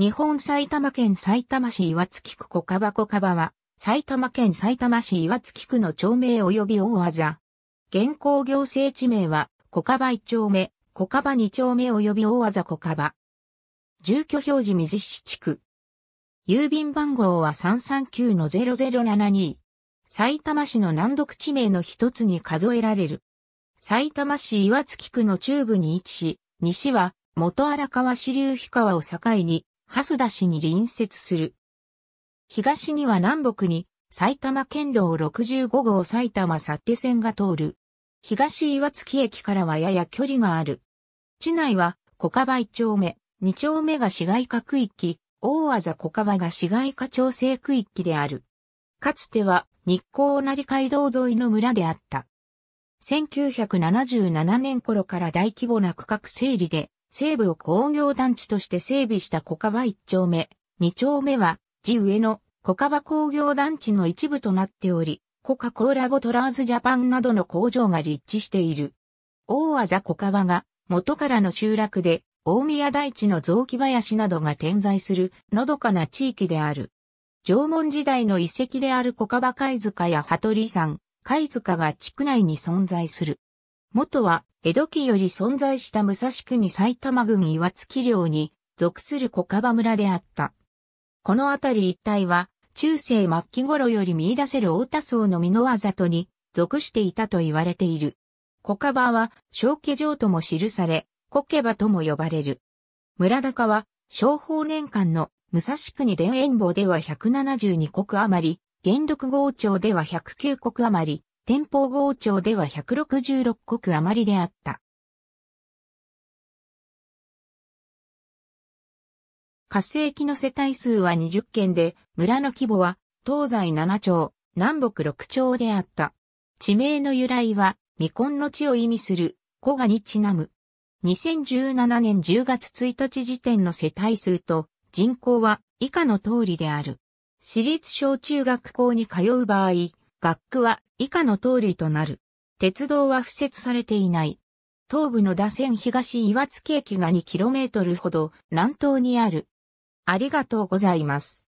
日本埼玉県埼玉市岩月区小川小川は、埼玉県埼玉市岩月区の町名及び大技。現行行政地名は、小川1丁目、小川2丁目及び大技小川。住居表示水市地区。郵便番号は339-0072。埼玉市の南読地名の一つに数えられる。埼玉市岩月区の中部に位置し、西は元荒川支流氷川を境に蓮田市に隣接する。東には南北に埼玉県道65号埼玉幸手線が通る。東岩月駅からはやや距離がある。市内は小川一丁目、二丁目が市街化区域、大和小川が市街化調整区域である。かつては日光成街道沿いの村であった。1977年頃から大規模な区画整理で西部を工業団地として整備した小川一丁目、二丁目は、地上の小川工業団地の一部となっており、コカ・コーラボトラーズジャパンなどの工場が立地している。大和小川が元からの集落で、大宮大地の雑木林などが点在するのどかな地域である。縄文時代の遺跡である小川貝塚や羽鳥山、貝塚が地区内に存在する。元は江戸期より存在した武蔵国埼玉郡岩月領に属する小川村であった。この辺り一帯は、中世末期頃より見出せる大田層の美濃わざとに属していたと言われている。小川は小家城とも記され、小家場とも呼ばれる。村高は、商法年間の武蔵国田園坊では172国余り、元禄号町では109国余り、天保号朝では166国余りであった。火星期の世帯数は20件で、村の規模は東西7町、南北6町であった。地名の由来は、未婚の地を意味する、古賀にちなむ。2017年10月1日時点の世帯数と人口は以下の通りである。私立小中学校に通う場合、学区は以下の通りとなる。鉄道は敷設されていない。東部の打線東岩月駅が 2km ほど南東にある。ありがとうございます。